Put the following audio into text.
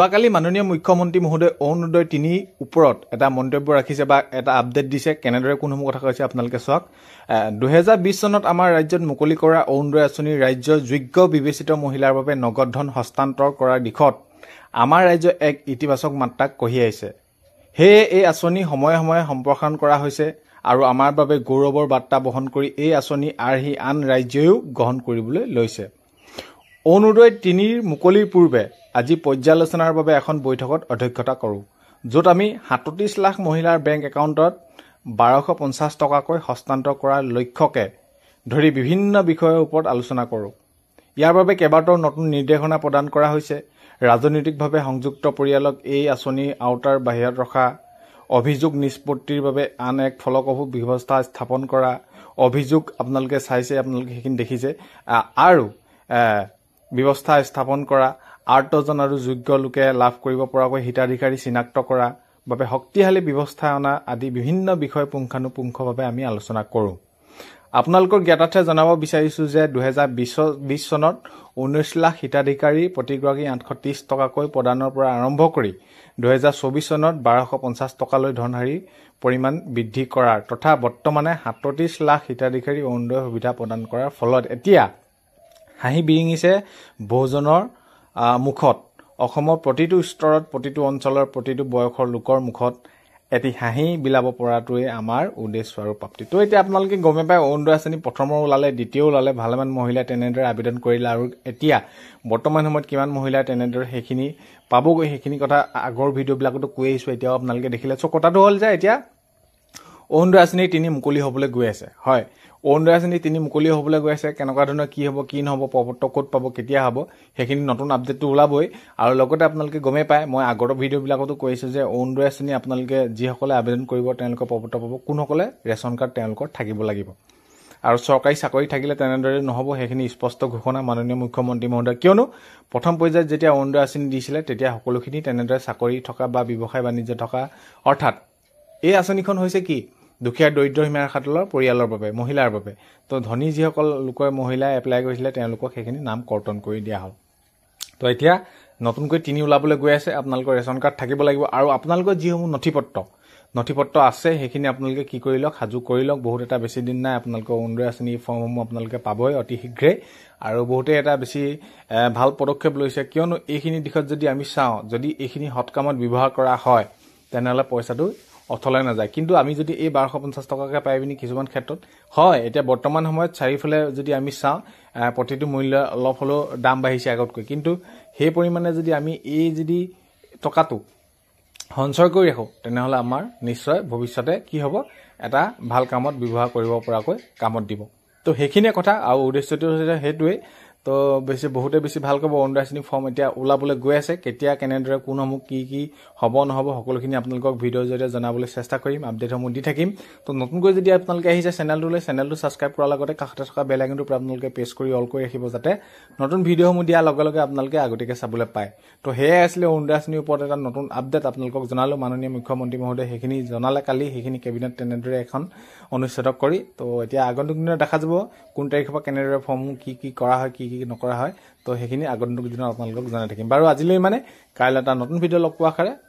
যোৱাকালি মাননীয় মুখ্যমন্ত্ৰী মহোদয় অৰুণোদয় তিনিৰ ওপৰত এটা মন্তব্য ৰাখিছে বা এটা আপডেট দিছে কেনেদৰে কোনসমূহ কথা কৈছে আপোনালোকে চাওক দুহেজাৰ বিশ চনত আমাৰ ৰাজ্যত মুকলি কৰা অৰুণোদয় আঁচনিৰ ৰাজ্যৰ যোগ্য বিবেচিত মহিলাৰ বাবে নগদ ধন হস্তান্তৰ কৰাৰ দিশত আমাৰ ৰাজ্য এক ইতিবাচক মাত্ৰাক কঢ়িয়াইছে সেয়ে এই আঁচনি সময়ে সময়ে সম্প্ৰসাৰণ কৰা হৈছে আৰু আমাৰ বাবে গৌৰৱৰ বাৰ্তা বহন কৰি এই আঁচনি আৰ্হি আন ৰাজ্যইও গ্ৰহণ কৰিবলৈ লৈছে অনুদয় তিনিৰ মুকলিৰ পূৰ্বে আজি পৰ্যালোচনাৰ বাবে এখন বৈঠকত অধ্যক্ষতা কৰোঁ য'ত আমি সাতত্ৰিছ লাখ মহিলাৰ বেংক একাউণ্টত বাৰশ পঞ্চাছ টকাকৈ হস্তান্তৰ কৰাৰ লক্ষ্যকে ধৰি বিভিন্ন বিষয়ৰ ওপৰত আলোচনা কৰোঁ ইয়াৰ বাবে কেইবাটাও নতুন নিৰ্দেশনা প্ৰদান কৰা হৈছে ৰাজনৈতিকভাৱে সংযুক্ত পৰিয়ালক এই আঁচনিৰ আওতাৰ বাহিৰত ৰখা অভিযোগ নিষ্পত্তিৰ বাবে আন এক ফলকভু ব্যৱস্থা স্থাপন কৰা অভিযোগ আপোনালোকে চাইছে আপোনালোকে সেইখিনি দেখিছে আৰু ব্যৱস্থা স্থাপন কৰা আৰ্তজন আৰু যোগ্য লোকে লাভ কৰিব পৰাকৈ হিতাধিকাৰী চিনাক্ত কৰা বাবে শক্তিশালী ব্যৱস্থা অনা আদি বিভিন্ন বিষয় পুংখানুপুংখভাৱে আমি আলোচনা কৰোঁ আপোনালোকৰ জ্ঞাতাৰ্থে জনাব বিচাৰিছোঁ যে দুহেজাৰ বিশ চনত ঊনৈছ লাখ হিতাধিকাৰী প্ৰতিগৰাকী আঠশ ত্ৰিছ টকাকৈ প্ৰদানৰ পৰা আৰম্ভ কৰি দুহেজাৰ চৌবিছ চনত বাৰশ পঞ্চাছ টকালৈ ধনহাৰী পৰিমাণ বৃদ্ধি কৰাৰ তথা বৰ্তমানে সাতত্ৰিছ লাখ হিতাধিকাৰী অৰুণোদয় সুবিধা প্ৰদান কৰাৰ ফলত এতিয়া হাঁহি বিৰিঙিছে বহুজনৰ মুখত অসমৰ প্ৰতিটো স্তৰত প্ৰতিটো অঞ্চলৰ প্ৰতিটো বয়সৰ লোকৰ মুখত এটি হাঁহি বিলাব পৰাটোৱেই আমাৰ উদ্দেশ্য আৰু প্ৰাপ্তি তো এতিয়া আপোনালোকে গমেই পায় অৰুণোদয় আঁচনি প্ৰথমৰ ওলালে দ্বিতীয় ওলালে ভালেমান মহিলাই তেনেদৰে আবেদন কৰিলে আৰু এতিয়া বৰ্তমান সময়ত কিমান মহিলাই তেনেদৰে সেইখিনি পাবগৈ সেইখিনি কথা আগৰ ভিডিঅ'বিলাকতো কৈ আহিছোঁ এতিয়াও আপোনালোকে দেখিলে চ' কথাটো হ'ল যে এতিয়া অৰুণোদয় আঁচনি তিনি মুকলি হ'বলৈ গৈ আছে হয় অৰুণোদয় আঁচনি তিনি মুকলি হ'বলৈ গৈ আছে কেনেকুৱা ধৰণৰ কি হ'ব কি নহ'ব পত্ৰ ক'ত পাব কেতিয়া হ'ব সেইখিনি নতুন আপডেটটো ওলাবই আৰু লগতে আপোনালোকে গমেই পায় মই আগৰ ভিডিঅ'বিলাকতো কৈছোঁ যে অৰুণোদয় আঁচনি আপোনালোকে যিসকলে আবেদন কৰিব তেওঁলোকৰ পপত্ৰ পাব কোনসকলে ৰেচন কাৰ্ড তেওঁলোকৰ থাকিব লাগিব আৰু চৰকাৰী চাকৰি থাকিলে তেনেদৰে নহ'ব সেইখিনি স্পষ্ট ঘোষণা মাননীয় মুখ্যমন্ত্ৰী মহোদয় কিয়নো প্ৰথম পৰ্যায়ত যেতিয়া অৰুণোদয় আঁচনি দিছিলে তেতিয়া সকলোখিনি তেনেদৰে চাকৰি থকা বা ব্যৱসায় বাণিজ্য থকা অৰ্থাৎ এই আঁচনিখন হৈছে কি দুখীয়া দৰিদ্ৰ সীমাৰেখা তলৰ পৰিয়ালৰ বাবে মহিলাৰ বাবে তো ধনী যিসকল লোকৰ মহিলাই এপ্লাই কৰিছিলে তেওঁলোকক সেইখিনি নাম কৰ্তন কৰি দিয়া হ'ল তো এতিয়া নতুনকৈ তিনি ওলাবলৈ গৈ আছে আপোনালোকৰ ৰেচন কাৰ্ড থাকিব লাগিব আৰু আপোনালোকৰ যিসমূহ নথি পত্ৰ নথি পত্ৰ আছে সেইখিনি আপোনালোকে কি কৰি লওক সাজু কৰি লওক বহুত এটা বেছি দিন নাই আপোনালোকৰ অৰুণোদয় আঁচনি ফৰ্মসমূহ আপোনালোকে পাবই অতি শীঘ্ৰেই আৰু বহুতে এটা বেছি ভাল পদক্ষেপ লৈছে কিয়নো এইখিনি দিশত যদি আমি চাওঁ যদি এইখিনি সৎকামত ব্যৱহাৰ কৰা হয় তেনেহ'লে পইচাটো অথলে নাযায় কিন্তু আমি যদি এই বাৰশ পঞ্চাছ টকাকৈ পাই পিনি কিছুমান ক্ষেত্ৰত হয় এতিয়া বৰ্তমান সময়ত চাৰিওফালে যদি আমি চাওঁ প্ৰতিটো মূল্য অলপ হ'লেও দাম বাঢ়িছে আগতকৈ কিন্তু সেই পৰিমাণে যদি আমি এই যদি টকাটো সঞ্চয় কৰি ৰাখোঁ তেনেহ'লে আমাৰ নিশ্চয় ভৱিষ্যতে কি হ'ব এটা ভাল কামত ব্যৱহাৰ কৰিব পৰাকৈ কামত দিব ত' সেইখিনিয়ে কথা আৰু উদ্দেশ্যটো হৈছে সেইটোৱেই তো বেছি বহুতে বেছি ভাল ক'ব অৰুণোদয় ফৰ্ম এতিয়া ওলাবলৈ গৈ আছে কেতিয়া কেনেদৰে কোনসমূহ কি কি হ'ব নহ'ব সকলোখিনি আপোনালোকক ভিডিঅ'ৰ জৰিয়তে জনাবলৈ চেষ্টা কৰিম আপডেটসমূহ দি থাকিম তো নতুনকৈ যদি আপোনালোকে আহিছে চেনেলটোলৈ চেনেলটো ছাবস্ক্ৰাইব কৰাৰ লগতে কাষতে থকা বেল আইকনটো আপোনালোকে প্ৰেছ কৰি অল কৰি ৰাখিব যাতে নতুন ভিডিঅ'সমূহ দিয়াৰ লগে লগে আপোনালোকে আগতীয়াকৈ চাবলৈ পায় তো সেয়াই আছিলে অৰুণোদয় ওপৰত এটা নতুন আপডেট আপোনালোকক জনালোঁ মাননীয় মুখ্যমন্ত্ৰী মহোদয় সেইখিনি জনালে কালি সেইখিনি কেবিনেট তেনেদৰে এখন অনুচ্ছেদক কৰি তো এতিয়া আগন্তুক দিনত দেখা যাব কোন তাৰিখৰ পৰা কেনেদৰে ফৰ্মসমূহ কি কি কৰা হয় কি কি নকৰা হয় তো সেইখিনি আগন্তুক দিনত আপোনালোকক জনাই থাকিম বাৰু আজিলৈ মানে কাইলৈ এটা নতুন ভিডিঅ' লগ পোৱা খাৰে